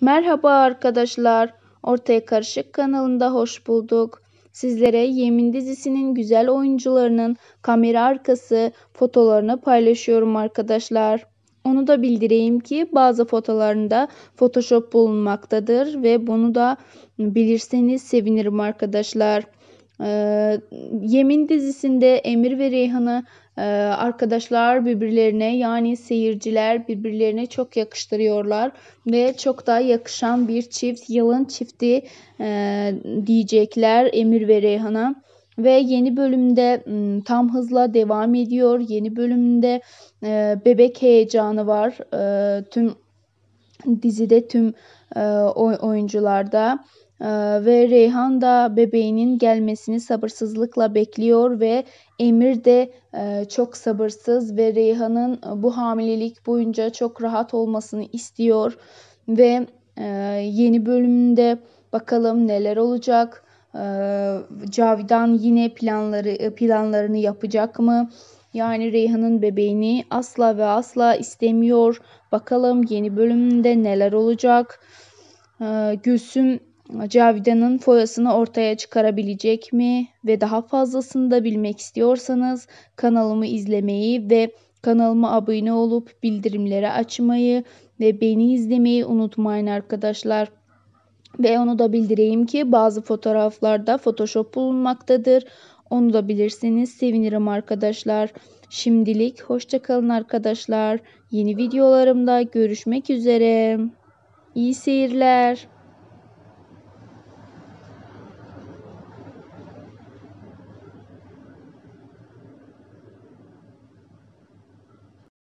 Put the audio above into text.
Merhaba arkadaşlar. Ortaya Karışık kanalında hoş bulduk. Sizlere Yemin dizisinin güzel oyuncularının kamera arkası fotolarını paylaşıyorum arkadaşlar. Onu da bildireyim ki bazı fotolarında Photoshop bulunmaktadır ve bunu da bilirseniz sevinirim arkadaşlar. Ee, Yemin dizisinde Emir ve Reyhan'ı e, arkadaşlar birbirlerine yani seyirciler birbirlerine çok yakıştırıyorlar ve çok daha yakışan bir çift yılın çifti e, diyecekler Emir ve Reyhan'a. Ve yeni bölümde tam hızla devam ediyor. Yeni bölümde e, bebek heyecanı var. E, tüm dizide tüm e, oyuncularda e, ve Reyhan da bebeğinin gelmesini sabırsızlıkla bekliyor ve Emir de e, çok sabırsız ve Reyhan'ın bu hamilelik boyunca çok rahat olmasını istiyor ve e, yeni bölümünde bakalım neler olacak. E, Cavidan yine planları e, planlarını yapacak mı? yani Reyhan'ın bebeğini asla ve asla istemiyor. Bakalım yeni bölümünde neler olacak. Ee, Gülsüm Cavidan'ın foyasını ortaya çıkarabilecek mi ve daha fazlasını da bilmek istiyorsanız kanalımı izlemeyi ve kanalıma abone olup bildirimleri açmayı ve beni izlemeyi unutmayın arkadaşlar. Ve onu da bildireyim ki bazı fotoğraflarda Photoshop bulunmaktadır. Onu da bilirseniz sevinirim arkadaşlar. Şimdilik hoşçakalın arkadaşlar. Yeni videolarımda görüşmek üzere. İyi seyirler.